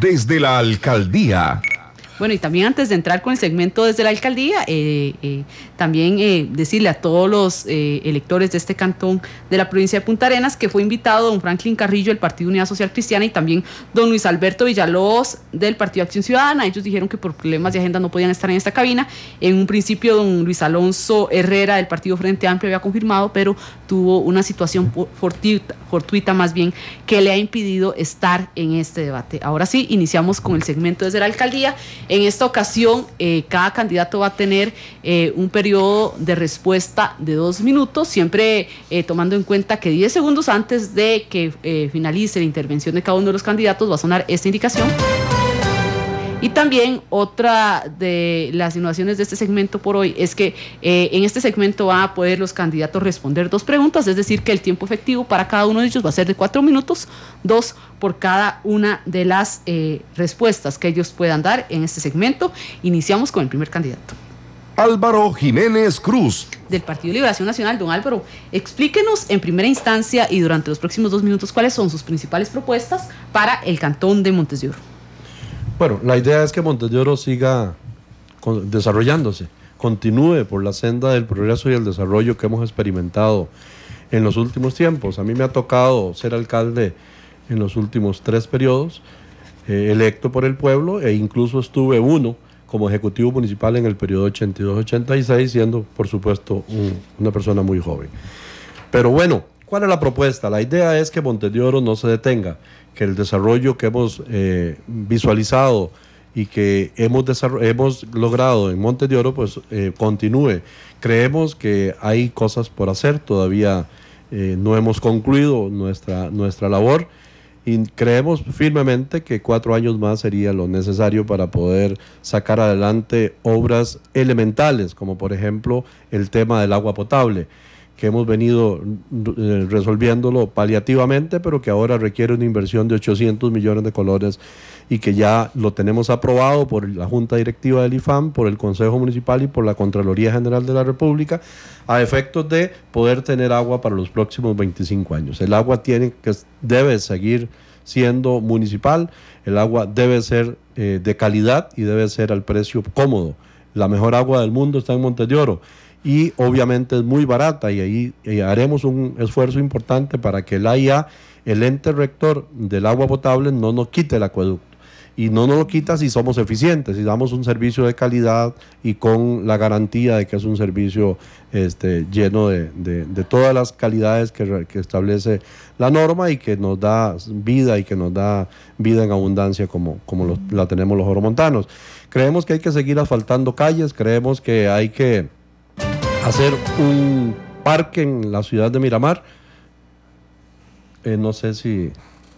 desde la alcaldía. Bueno, y también antes de entrar con el segmento desde la alcaldía, eh, eh, también eh, decirle a todos los electores de este cantón de la provincia de Punta Arenas que fue invitado don Franklin Carrillo del Partido Unidad Social Cristiana y también don Luis Alberto Villalobos del Partido Acción Ciudadana. Ellos dijeron que por problemas de agenda no podían estar en esta cabina. En un principio don Luis Alonso Herrera del Partido Frente Amplio había confirmado, pero tuvo una situación fortuita, fortuita más bien que le ha impedido estar en este debate. Ahora sí, iniciamos con el segmento desde la alcaldía. En esta ocasión, eh, cada candidato va a tener eh, un periodo de respuesta de dos minutos, siempre eh, tomando en cuenta que diez segundos antes de que finalice la intervención de cada uno de los candidatos va a sonar esta indicación. Y también otra de las innovaciones de este segmento por hoy es que eh, en este segmento van a poder los candidatos responder dos preguntas, es decir, que el tiempo efectivo para cada uno de ellos va a ser de cuatro minutos, dos por cada una de las eh, respuestas que ellos puedan dar en este segmento. Iniciamos con el primer candidato. Álvaro Jiménez Cruz. Del Partido Liberación Nacional, don Álvaro, explíquenos en primera instancia y durante los próximos dos minutos cuáles son sus principales propuestas para el Cantón de Oro. Bueno, la idea es que Oro siga desarrollándose, continúe por la senda del progreso y el desarrollo que hemos experimentado en los últimos tiempos. A mí me ha tocado ser alcalde en los últimos tres periodos, eh, electo por el pueblo e incluso estuve uno como ejecutivo municipal en el periodo 82-86, siendo por supuesto una persona muy joven. Pero bueno, ¿Cuál es la propuesta? La idea es que de Oro no se detenga, que el desarrollo que hemos eh, visualizado y que hemos, hemos logrado en Monte de Oro, pues eh, continúe. Creemos que hay cosas por hacer, todavía eh, no hemos concluido nuestra, nuestra labor y creemos firmemente que cuatro años más sería lo necesario para poder sacar adelante obras elementales, como por ejemplo el tema del agua potable que hemos venido eh, resolviéndolo paliativamente, pero que ahora requiere una inversión de 800 millones de colores y que ya lo tenemos aprobado por la Junta Directiva del IFAM, por el Consejo Municipal y por la Contraloría General de la República, a efectos de poder tener agua para los próximos 25 años. El agua tiene que debe seguir siendo municipal, el agua debe ser eh, de calidad y debe ser al precio cómodo. La mejor agua del mundo está en Montevideo y obviamente es muy barata y ahí eh, haremos un esfuerzo importante para que el AIA, el ente rector del agua potable, no nos quite el acueducto. Y no nos lo quita si somos eficientes, si damos un servicio de calidad y con la garantía de que es un servicio este, lleno de, todas las calidades que, establece la norma y que nos da vida y que nos da vida en abundancia como, como la tenemos los oromontanos. Creemos que hay que seguir asfaltando calles, creemos que hay que hacer un parque en la ciudad de Miramar. Eh, no sé si...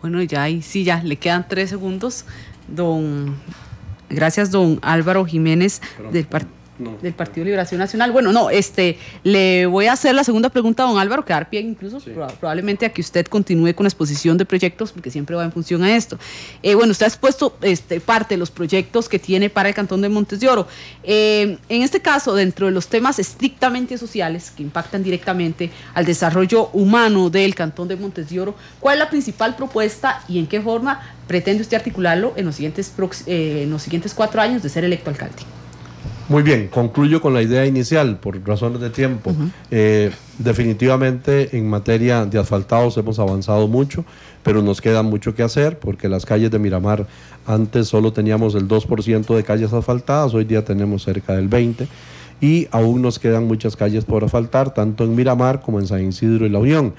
Bueno, ya ahí sí, ya le quedan tres segundos. Don, gracias, don Álvaro Jiménez del partido del Partido de Liberación Nacional. Bueno, no, este, le voy a hacer la segunda pregunta a don Álvaro, que pie incluso probablemente a que usted continúe con la exposición de proyectos, porque siempre va en función a esto. Eh, bueno, usted ha expuesto este, parte de los proyectos que tiene para el Cantón de Montes de Oro. Eh, en este caso, dentro de los temas estrictamente sociales que impactan directamente al desarrollo humano del Cantón de Montes de Oro, ¿cuál es la principal propuesta y en qué forma pretende usted articularlo en los siguientes, eh, en los siguientes cuatro años de ser electo alcalde? Muy bien, concluyo con la idea inicial por razones de tiempo. Eh, definitivamente en materia de asfaltados hemos avanzado mucho, pero nos queda mucho que hacer porque las calles de Miramar antes solo teníamos el 2% de calles asfaltadas, hoy día tenemos cerca del 20% y aún nos quedan muchas calles por asfaltar, tanto en Miramar como en San Isidro y La Unión.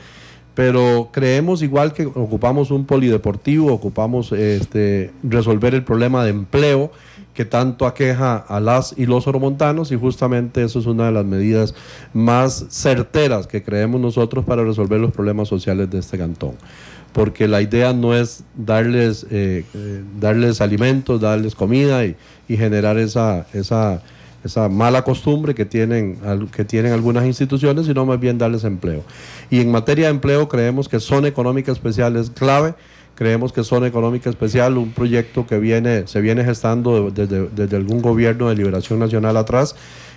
Pero creemos igual que ocupamos un polideportivo, ocupamos este, resolver el problema de empleo que tanto aqueja a las y los oromontanos y justamente eso es una de las medidas más certeras que creemos nosotros para resolver los problemas sociales de este cantón. Porque la idea no es darles, eh, eh, darles alimentos, darles comida y, generar esa, esa, mala costumbre que tienen, que tienen algunas instituciones, sino más bien darles empleo. Y en materia de empleo creemos que zona económica especial es clave creemos que Zona Económica Especial, un proyecto que viene, se viene gestando desde, algún gobierno de liberación nacional atrás.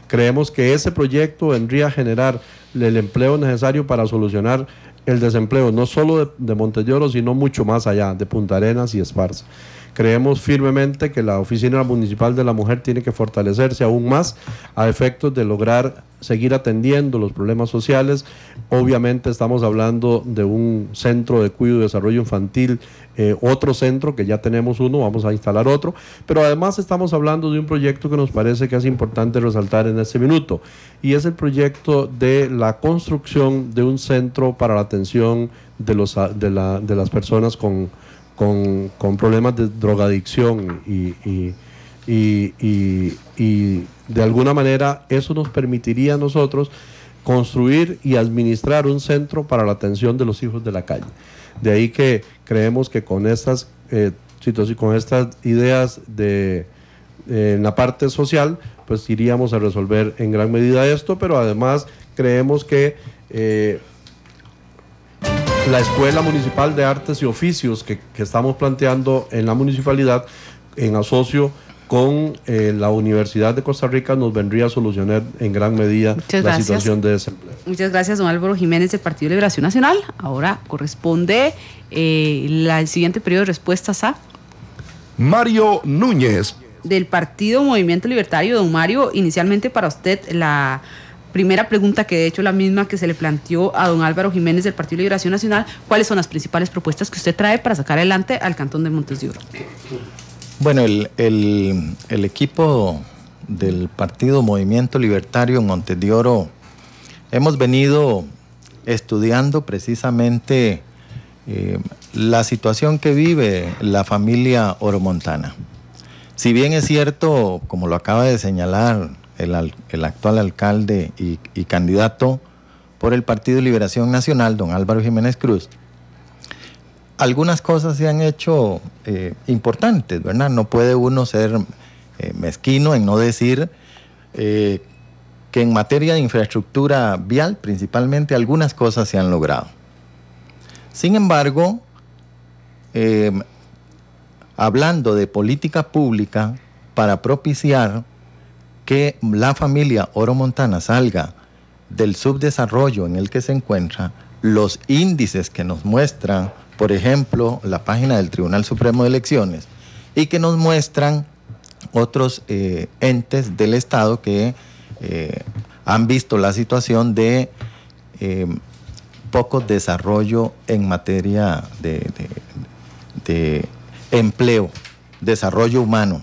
Creemos que ese proyecto vendría a generar el empleo necesario para solucionar el desempleo, no solo de, de Montelloro, sino mucho más allá, de Punta Arenas y Esparza. Creemos firmemente que la Oficina Municipal de la Mujer tiene que fortalecerse aún más a efectos de lograr seguir atendiendo los problemas sociales. Obviamente estamos hablando de un centro de cuidado y desarrollo infantil, eh, otro centro, que ya tenemos uno, vamos a instalar otro, pero además estamos hablando de un proyecto que nos parece que es importante resaltar en este minuto, y es el proyecto de la construcción de un centro para la atención de, los, de, la, de las personas con con, problemas de drogadicción y, y, y, y, de alguna manera eso nos permitiría a nosotros construir y administrar un centro para la atención de los hijos de la calle. De ahí que creemos que con estas, eh, con estas ideas de, eh, en la parte social, pues iríamos a resolver en gran medida esto, pero además creemos que eh, la Escuela Municipal de Artes y Oficios que, estamos planteando en la municipalidad, en asocio con eh, la Universidad de Costa Rica nos vendría a solucionar en gran medida la situación de desempleo. Muchas gracias, don Álvaro Jiménez, del Partido Liberación Nacional. Ahora corresponde eh, el siguiente periodo de respuestas a Mario Núñez. Del Partido Movimiento Libertario, don Mario, inicialmente para usted la primera pregunta que de hecho la misma que se le planteó a don Álvaro Jiménez del Partido Liberación Nacional, ¿cuáles son las principales propuestas que usted trae para sacar adelante al Cantón de Montes de Oro? Bueno, el, equipo del Partido Movimiento Libertario en Montes de Oro hemos venido estudiando precisamente eh, la situación que vive la familia oromontana. Si bien es cierto, como lo acaba de señalar el, actual alcalde y, candidato por el Partido Liberación Nacional, don Álvaro Jiménez Cruz, algunas cosas se han hecho eh, importantes, ¿verdad? No puede uno ser eh, mezquino en no decir eh, que en materia de infraestructura vial principalmente algunas cosas se han logrado. Sin embargo, hablando de política pública para propiciar que la familia Oro Montana salga del subdesarrollo en el que se encuentra, los índices que nos muestran, por ejemplo, la página del Tribunal Supremo de Elecciones, y que nos muestran otros eh, entes del Estado que eh, han visto la situación de eh, poco desarrollo en materia de, de empleo, desarrollo humano.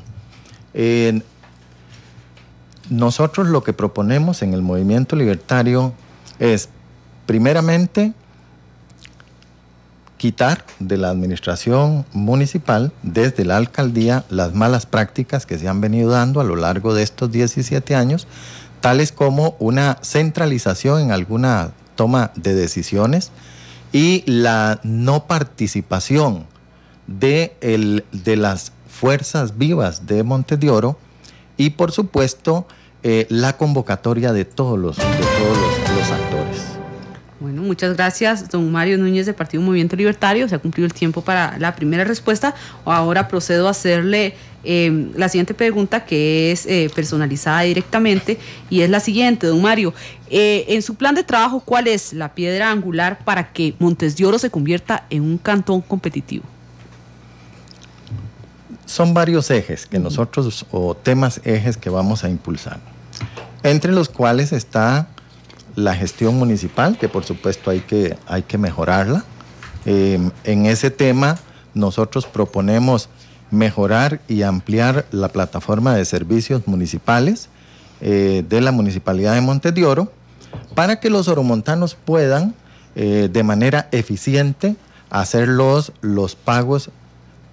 Nosotros lo que proponemos en el movimiento libertario es, primeramente, quitar de la administración municipal, desde la alcaldía, las malas prácticas que se han venido dando a lo largo de estos 17 años, tales como una centralización en alguna toma de decisiones y la no participación de, el, de las fuerzas vivas de Montes de Oro y por supuesto eh, la convocatoria de todos, los, los, actores. Bueno, muchas gracias, don Mario Núñez del Partido Movimiento Libertario. Se ha cumplido el tiempo para la primera respuesta. Ahora procedo a hacerle eh, la siguiente pregunta que es eh, personalizada directamente y es la siguiente, don Mario. en su plan de trabajo, ¿cuál es la piedra angular para que Montes de Oro se convierta en un cantón competitivo? Son varios ejes que nosotros, o temas ejes que vamos a impulsar, entre los cuales está la gestión municipal, que por supuesto hay que, hay que mejorarla. Em, en ese tema nosotros proponemos mejorar y ampliar la plataforma de servicios municipales eh, de la Municipalidad de Monte de Oro para que los oromontanos puedan eh, de manera eficiente hacer los, los pagos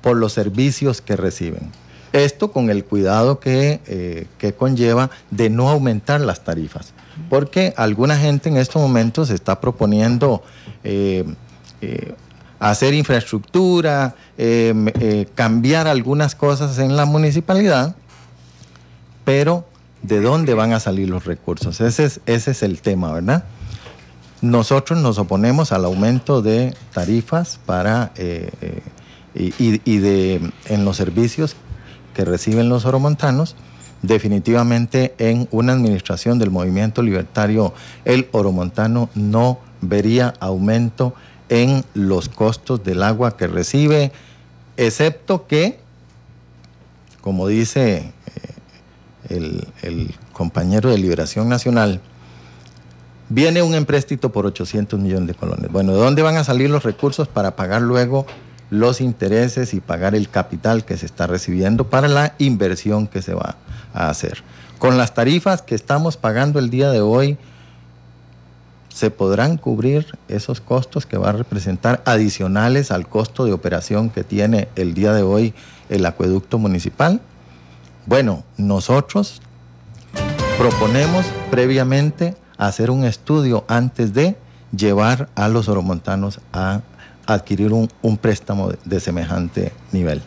por los servicios que reciben. Esto con el cuidado eh, que, conlleva de no aumentar las tarifas, porque alguna gente en estos momentos está proponiendo eh, eh, hacer infraestructura, cambiar algunas cosas en la municipalidad, pero ¿de dónde van a salir los recursos? Ese es, ese es el tema, ¿verdad? Nosotros nos oponemos al aumento de tarifas para y, de, en los servicios que reciben los oromontanos, definitivamente en una administración del movimiento libertario, el oromontano no vería aumento en los costos del agua que recibe, excepto que, como dice eh, el, el compañero de Liberación Nacional, viene un empréstito por 800 millones de colones. Bueno, ¿de dónde van a salir los recursos para pagar luego los intereses y pagar el capital que se está recibiendo para la inversión que se va a hacer. Con las tarifas que estamos pagando el día de hoy, se podrán cubrir esos costos que va a representar adicionales al costo de operación que tiene el día de hoy el acueducto municipal? Bueno, nosotros proponemos previamente hacer un estudio antes de llevar a los oromontanos a adquirir un, préstamo de semejante nivel.